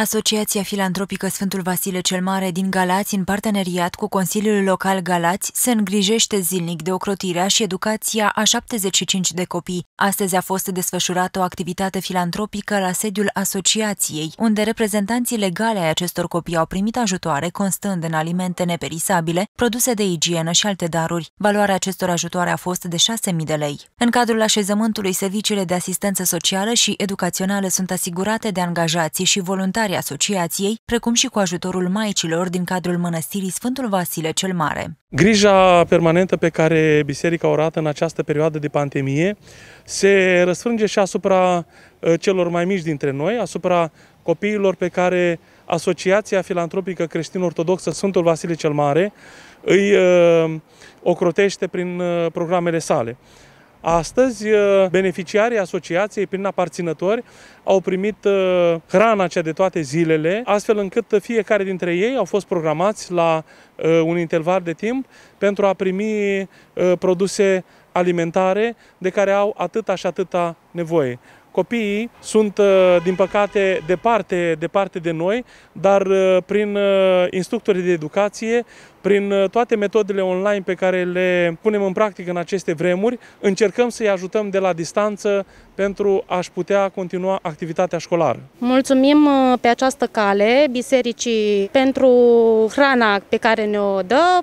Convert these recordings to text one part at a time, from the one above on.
Asociația Filantropică Sfântul Vasile cel Mare din Galați, în parteneriat cu Consiliul Local Galați, se îngrijește zilnic de ocrotirea și educația a 75 de copii. Astăzi a fost desfășurată o activitate filantropică la sediul asociației, unde reprezentanții legale ai acestor copii au primit ajutoare constând în alimente neperisabile, produse de igienă și alte daruri. Valoarea acestor ajutoare a fost de 6.000 de lei. În cadrul așezământului, serviciile de asistență socială și educațională sunt asigurate de angajații și voluntari dezvoltare asociației, precum și cu ajutorul maicilor din cadrul mănăstirii Sfântul Vasile cel Mare. Grija permanentă pe care biserica o arată în această perioadă de pandemie se răsfrânge și asupra ă, celor mai mici dintre noi, asupra copiilor pe care Asociația Filantropică Creștin-Ortodoxă Sfântul Vasile cel Mare îi ă, ocrotește prin ă, programele sale. Astăzi, uh, beneficiarii asociației prin aparținători au primit uh, hrana cea de toate zilele, astfel încât fiecare dintre ei au fost programați la uh, un interval de timp pentru a primi produse alimentare de care au atâta și atâta nevoie. Copiii sunt, uh, din păcate, departe, departe de noi, dar uh, prin uh, instructori de educație, prin toate metodele online pe care le punem în practică în aceste vremuri, încercăm să-i ajutăm de la distanță pentru a-și putea continua activitatea școlară. Mulțumim pe această cale bisericii pentru hrana pe care ne-o dă,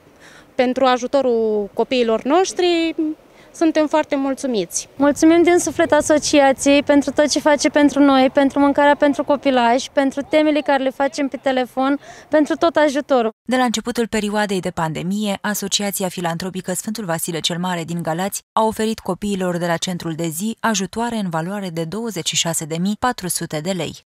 pentru ajutorul copiilor noștri, suntem foarte mulțumiți. Mulțumim din suflet asociației pentru tot ce face pentru noi, pentru mâncarea pentru copilași, pentru temele care le facem pe telefon, pentru tot ajutorul. De la începutul perioadei de pandemie, Asociația Filantropică Sfântul Vasile cel Mare din Galați a oferit copiilor de la centrul de zi ajutoare în valoare de 26.400 de lei.